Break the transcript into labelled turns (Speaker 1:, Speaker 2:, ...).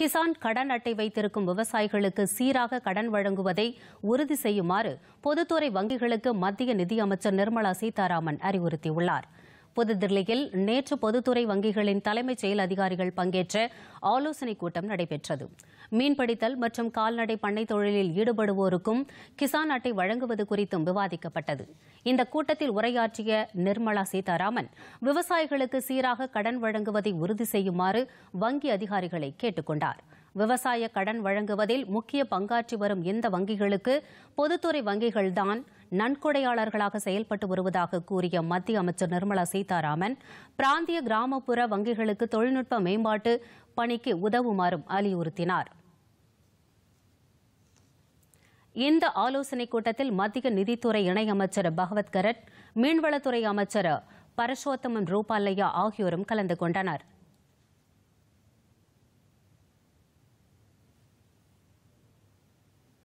Speaker 1: கிசான் கடன் அட்டை வைத்திருக்கும் விவசாயிகளுக்கு சீராக கடன் வழங்குவதை உறுதி செய்யுமாறு பொதுத்துறை வங்கிகளுக்கு மத்திய நிதியமைச்சர் நிர்மலா சீதாராமன் அறிவுறுத்தியுள்ளாா் புதுதில்லியில் நேற்று பொதுத்துறை வங்கிகளின் தலைமைச் செயல் அதிகாரிகள் பங்கேற்ற ஆலோசனைக் கூட்டம் நடைபெற்றது மீன்பிடித்தல் மற்றும் கால்நடை பண்ணை தொழிலில் ஈடுபடுவோருக்கும் கிசான் அட்டை வழங்குவது குறித்தும் விவாதிக்கப்பட்டது இந்த கூட்டத்தில் உரையாற்றிய நிர்மலா சீதாராமன் விவசாயிகளுக்கு சீராக கடன் வழங்குவதை உறுதி செய்யுமாறு வங்கி அதிகாரிகளை கேட்டுக் கொண்டார் விவசாய கடன் வழங்குவதில் முக்கிய பங்காற்றி வரும் இந்த வங்கிகளுக்கு பொதுத்துறை வங்கிகள்தான் நன்கொடையாளர்களாக செயல்பட்டு வருவதாக கூறிய மத்திய அமைச்சர் நிர்மலா சீதாராமன் பிராந்திய கிராமப்புற வங்கிகளுக்கு தொழில்நுட்ப மேம்பாட்டு பணிக்கு உதவுமாறும் வலியுறுத்தினார் இந்த ஆலோசனைக் கூட்டத்தில் மத்திய நிதித்துறை இணையமைச்சர் பகவத் கரட் மீன்வளத்துறை அமைச்சர் பரஷோத்தமன் ரூபாலையா ஆகியோரும் கலந்து கொண்டனா்